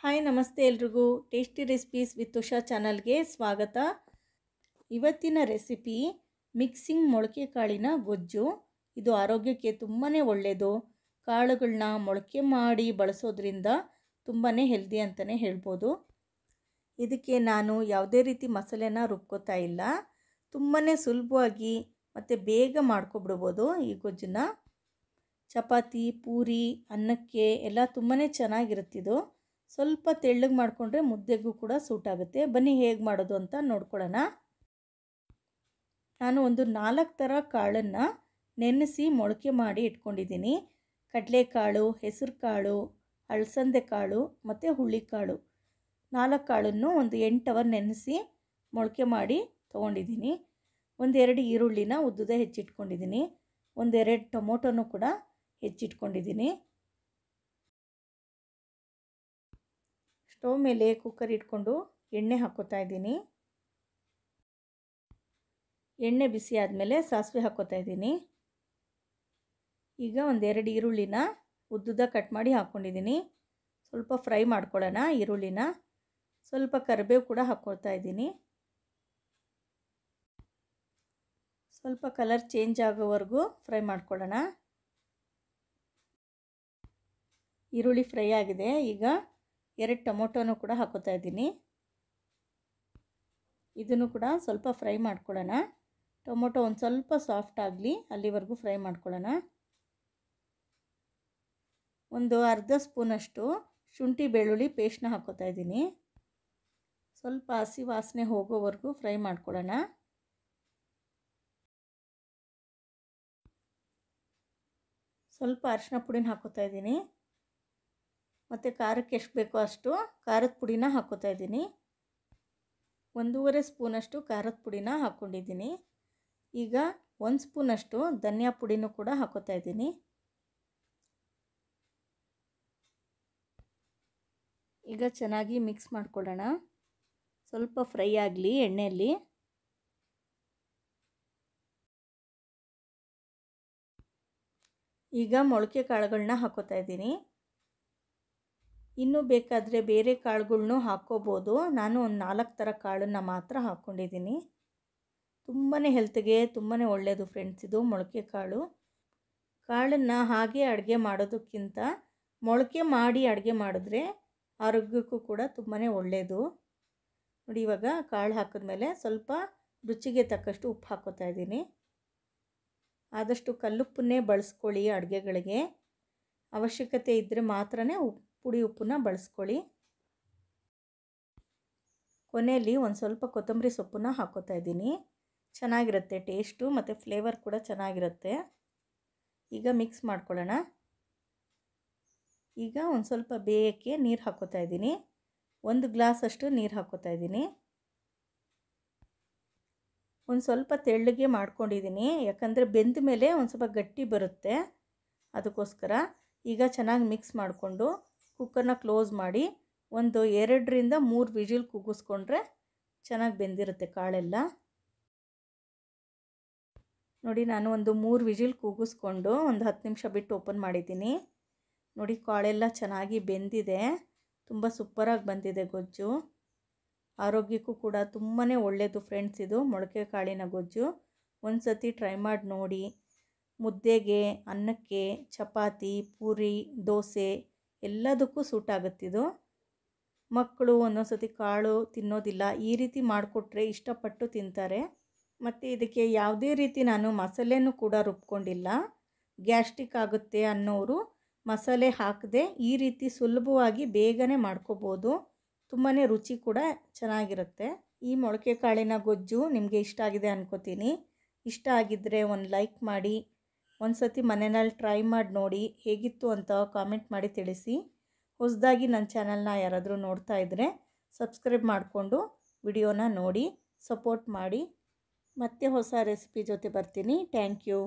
hi ನಮಸ್ತೆ ಎಲ್ರಿಗೂ tasty recipes with Usha ಚಾನಲ್ಗೆ ಸ್ವಾಗತ ಇವತ್ತಿನ ರೆಸಿಪಿ ಮಿಕ್ಸಿಂಗ್ ಮೊಳಕೆ ಕಾಳಿನ ಗೊಜ್ಜು ಇದು ಆರೋಗ್ಯಕ್ಕೆ ತುಂಬಾ ಒಳ್ಳೆಯದು ಕಾಳುಗಳನ್ನ ಮೊಳಕೆ ಮಾಡಿ ಬಳಸೋದ್ರಿಂದ ತುಂಬಾ ಹೆಲ್ದಿ ಅಂತಲೇ ಹೇಳ್ಬೋದು ಇದಕ್ಕೆ ನಾನು ಯಾವುದೇ ರೀತಿ ಮಸಾಲೆನ ರುಬ್ಕೋತಾ ಇಲ್ಲ ತುಂಬಾ ಸುಲಭವಾಗಿ ಮತ್ತು ಬೇಗ ಮಾಡ್ಕೊಬಿಡ್ಬೋದು ಈ ಗೊಜ್ಜನ್ನ ಚಪಾತಿ ಪೂರಿ ಅನ್ನಕ್ಕೆ ಎಲ್ಲ ತುಂಬಾ ಚೆನ್ನಾಗಿರುತ್ತಿದ್ದು ಸ್ವಲ್ಪ ತೆಳ್ಳಗೆ ಮಾಡಿಕೊಂಡ್ರೆ ಮುದ್ದೆಗೂ ಕೂಡ ಸೂಟ್ ಆಗುತ್ತೆ ಬನ್ನಿ ಹೇಗೆ ಮಾಡೋದು ಅಂತ ನೋಡ್ಕೊಳ್ಳೋಣ ನಾನು ಒಂದು ನಾಲ್ಕು ಥರ ಕಾಳನ್ನು ನೆನೆಸಿ ಮೊಳಕೆ ಮಾಡಿ ಇಟ್ಕೊಂಡಿದ್ದೀನಿ ಕಡಲೆಕಾಳು ಹೆಸರು ಕಾಳು ಅಲಸಂದೆ ಕಾಳು ಮತ್ತು ಹುಳ್ಳಿಕಾಳು ನಾಲ್ಕು ಕಾಳನ್ನು ಒಂದು ಎಂಟು ಅವರ್ ನೆನೆಸಿ ಮೊಳಕೆ ಮಾಡಿ ತೊಗೊಂಡಿದ್ದೀನಿ ಒಂದೆರಡು ಈರುಳ್ಳಿನ ಉದ್ದದ ಹೆಚ್ಚಿಟ್ಕೊಂಡಿದ್ದೀನಿ ಒಂದೆರಡು ಟೊಮೊಟೊನೂ ಕೂಡ ಹೆಚ್ಚಿಟ್ಕೊಂಡಿದ್ದೀನಿ ಸ್ಟೌವ್ ಮೇಲೆ ಕುಕ್ಕರ್ ಇಟ್ಕೊಂಡು ಎಣ್ಣೆ ಹಾಕ್ಕೋತಾ ಇದ್ದೀನಿ ಎಣ್ಣೆ ಬಿಸಿ ಆದಮೇಲೆ ಸಾಸಿವೆ ಹಾಕ್ಕೋತಾ ಇದ್ದೀನಿ ಈಗ ಒಂದೆರಡು ಈರುಳ್ಳಿನ ಉದ್ದುದ ಕಟ್ ಮಾಡಿ ಹಾಕ್ಕೊಂಡಿದ್ದೀನಿ ಸ್ವಲ್ಪ ಫ್ರೈ ಮಾಡ್ಕೊಳ್ಳೋಣ ಈರುಳ್ಳಿನ ಸ್ವಲ್ಪ ಕರಿಬೇವು ಕೂಡ ಹಾಕ್ಕೊಳ್ತಾ ಇದ್ದೀನಿ ಸ್ವಲ್ಪ ಕಲರ್ ಚೇಂಜ್ ಆಗೋವರೆಗೂ ಫ್ರೈ ಮಾಡ್ಕೊಳ್ಳೋಣ ಈರುಳ್ಳಿ ಫ್ರೈ ಆಗಿದೆ ಈಗ ಎರಡು ಟೊಮೊಟೊನೂ ಕೂಡ ಹಾಕೋತಾ ಇದ್ದೀನಿ ಇದನ್ನು ಕೂಡ ಸ್ವಲ್ಪ ಫ್ರೈ ಮಾಡ್ಕೊಳ್ಳೋಣ ಟೊಮೊಟೊ ಒಂದು ಸ್ವಲ್ಪ ಸಾಫ್ಟ್ ಆಗಲಿ ಅಲ್ಲಿವರೆಗೂ ಫ್ರೈ ಮಾಡ್ಕೊಳ್ಳೋಣ ಒಂದು ಅರ್ಧ ಸ್ಪೂನಷ್ಟು ಶುಂಠಿ ಬೆಳ್ಳುಳ್ಳಿ ಪೇಸ್ಟ್ನ ಹಾಕೋತಾ ಇದ್ದೀನಿ ಸ್ವಲ್ಪ ಹಸಿ ವಾಸನೆ ಹೋಗೋವರೆಗೂ ಫ್ರೈ ಮಾಡ್ಕೊಳ್ಳೋಣ ಸ್ವಲ್ಪ ಅರಿಶಿನ ಪುಡಿನ ಹಾಕೋತಾ ಇದ್ದೀನಿ ಮತ್ತು ಖಾರಕ್ಕೆ ಎಷ್ಟು ಬೇಕೋ ಅಷ್ಟು ಖಾರದ ಪುಡಿನ ಹಾಕ್ಕೋತಾ ಇದ್ದೀನಿ ಒಂದೂವರೆ ಸ್ಪೂನಷ್ಟು ಖಾರದ ಪುಡಿನ ಹಾಕ್ಕೊಂಡಿದ್ದೀನಿ ಈಗ ಒಂದು ಸ್ಪೂನಷ್ಟು ಧನಿಯಾ ಪುಡಿನೂ ಕೂಡ ಹಾಕೋತಾ ಇದ್ದೀನಿ ಈಗ ಚೆನ್ನಾಗಿ ಮಿಕ್ಸ್ ಮಾಡ್ಕೊಳ್ಳೋಣ ಸ್ವಲ್ಪ ಫ್ರೈ ಆಗಲಿ ಎಣ್ಣೆಯಲ್ಲಿ ಈಗ ಮೊಳಕೆ ಕಾಳುಗಳನ್ನ ಹಾಕೋತಾ ಇದ್ದೀನಿ ಇನ್ನೂ ಬೇಕಾದರೆ ಬೇರೆ ಕಾಳುಗಳ್ನೂ ಹಾಕ್ಕೋಬೋದು ನಾನು ಒಂದು ನಾಲ್ಕು ಥರ ಕಾಳನ್ನು ಮಾತ್ರ ಹಾಕ್ಕೊಂಡಿದ್ದೀನಿ ತುಂಬಾ ಹೆಲ್ತ್ಗೆ ತುಂಬಾ ಒಳ್ಳೆಯದು ಫ್ರೆಂಡ್ಸ್ ಇದು ಮೊಳಕೆ ಕಾಳು ಕಾಳನ್ನು ಹಾಗೆ ಅಡುಗೆ ಮಾಡೋದಕ್ಕಿಂತ ಮೊಳಕೆ ಮಾಡಿ ಅಡುಗೆ ಮಾಡಿದ್ರೆ ಆರೋಗ್ಯಕ್ಕೂ ಕೂಡ ತುಂಬಾ ಒಳ್ಳೆಯದು ನೋಡಿ ಇವಾಗ ಕಾಳು ಹಾಕಿದ್ಮೇಲೆ ಸ್ವಲ್ಪ ರುಚಿಗೆ ತಕ್ಕಷ್ಟು ಉಪ್ಪು ಹಾಕೋತಾ ಇದ್ದೀನಿ ಆದಷ್ಟು ಕಲ್ಲುಪ್ಪನ್ನೇ ಬಳಸ್ಕೊಳ್ಳಿ ಅಡುಗೆಗಳಿಗೆ ಅವಶ್ಯಕತೆ ಇದ್ದರೆ ಮಾತ್ರ ಪುಡಿ ಉಪ್ಪನ್ನ ಬಳಸ್ಕೊಳ್ಳಿ ಕೊನೆಯಲ್ಲಿ ಒಂದು ಸ್ವಲ್ಪ ಕೊತ್ತಂಬರಿ ಸೊಪ್ಪನ್ನ ಹಾಕೋತಾ ಇದ್ದೀನಿ ಚೆನ್ನಾಗಿರುತ್ತೆ ಟೇಸ್ಟು ಮತ್ತು ಫ್ಲೇವರ್ ಕೂಡ ಚೆನ್ನಾಗಿರುತ್ತೆ ಈಗ ಮಿಕ್ಸ್ ಮಾಡ್ಕೊಳ್ಳೋಣ ಈಗ ಒಂದು ಸ್ವಲ್ಪ ಬೇಯಕ್ಕೆ ನೀರು ಹಾಕೋತಾ ಇದ್ದೀನಿ ಒಂದು ಗ್ಲಾಸಷ್ಟು ನೀರು ಹಾಕೋತಾ ಇದ್ದೀನಿ ಒಂದು ಸ್ವಲ್ಪ ತೆಳ್ಳಗೆ ಮಾಡ್ಕೊಂಡಿದ್ದೀನಿ ಯಾಕಂದರೆ ಬೆಂದ ಮೇಲೆ ಒಂದು ಸ್ವಲ್ಪ ಗಟ್ಟಿ ಬರುತ್ತೆ ಅದಕ್ಕೋಸ್ಕರ ಈಗ ಚೆನ್ನಾಗಿ ಮಿಕ್ಸ್ ಮಾಡಿಕೊಂಡು ಕುಕ್ಕರ್ನ ಕ್ಲೋಸ್ ಮಾಡಿ ಒಂದು ಎರಡರಿಂದ ಮೂರು ವಿಜಿಲ್ ಕುಗ್ಗಿಸ್ಕೊಂಡ್ರೆ ಚೆನ್ನಾಗಿ ಬೆಂದಿರುತ್ತೆ ಕಾಳೆಲ್ಲ ನೋಡಿ ನಾನು ಒಂದು ಮೂರು ವಿಜಿಲ್ ಕೂಗಿಸ್ಕೊಂಡು ಒಂದು ಹತ್ತು ನಿಮಿಷ ಬಿಟ್ಟು ಓಪನ್ ಮಾಡಿದ್ದೀನಿ ನೋಡಿ ಕಾಳೆಲ್ಲ ಚೆನ್ನಾಗಿ ಬೆಂದಿದೆ ತುಂಬ ಸೂಪರಾಗಿ ಬಂದಿದೆ ಗೊಜ್ಜು ಆರೋಗ್ಯಕ್ಕೂ ಕೂಡ ತುಂಬಾ ಒಳ್ಳೆಯದು ಫ್ರೆಂಡ್ಸ್ ಇದು ಮೊಳಕೆ ಕಾಳಿನ ಗೊಜ್ಜು ಒಂದು ಸತಿ ಟ್ರೈ ಮಾಡಿ ನೋಡಿ ಮುದ್ದೆಗೆ ಅನ್ನಕ್ಕೆ ಚಪಾತಿ ಪೂರಿ ದೋಸೆ ಎಲ್ಲದಕ್ಕೂ ಸೂಟ್ ಆಗುತ್ತಿದು ಮಕ್ಕಳು ಒಂದೊಂದ್ಸತಿ ಕಾಳು ತಿನ್ನೋದಿಲ್ಲ ಈ ರೀತಿ ಮಾಡಿಕೊಟ್ರೆ ಇಷ್ಟಪಟ್ಟು ತಿಂತಾರೆ ಮತ್ತು ಇದಕ್ಕೆ ಯಾವುದೇ ರೀತಿ ನಾನು ಮಸಾಲೆನೂ ಕೂಡ ರುಬ್ಕೊಂಡಿಲ್ಲ ಗ್ಯಾಸ್ಟ್ರಿಕ್ ಆಗುತ್ತೆ ಅನ್ನೋರು ಮಸಾಲೆ ಹಾಕದೆ ಈ ರೀತಿ ಸುಲಭವಾಗಿ ಬೇಗನೆ ಮಾಡ್ಕೋಬೋದು ತುಂಬಾ ರುಚಿ ಕೂಡ ಚೆನ್ನಾಗಿರುತ್ತೆ ಈ ಮೊಳಕೆ ಕಾಳಿನ ಗೊಜ್ಜು ನಿಮಗೆ ಇಷ್ಟ ಆಗಿದೆ ಅನ್ಕೋತೀನಿ ಇಷ್ಟ ಆಗಿದ್ದರೆ ಒಂದು ಲೈಕ್ ಮಾಡಿ ಒಂದು ಸತಿ ಮನೆಯಲ್ಲಿ ಟ್ರೈ ಮಾಡಿ ನೋಡಿ ಹೇಗಿತ್ತು ಅಂತ ಕಾಮೆಂಟ್ ಮಾಡಿ ತಿಳಿಸಿ ಹೊಸದಾಗಿ ನನ್ನ ಚಾನಲ್ನ ಯಾರಾದರೂ ನೋಡ್ತಾ ಇದ್ದರೆ ಸಬ್ಸ್ಕ್ರೈಬ್ ಮಾಡಿಕೊಂಡು ವಿಡಿಯೋನ ನೋಡಿ ಸಪೋರ್ಟ್ ಮಾಡಿ ಮತ್ತೆ ಹೊಸ ರೆಸಿಪಿ ಜೊತೆ ಬರ್ತೀನಿ ಥ್ಯಾಂಕ್ ಯು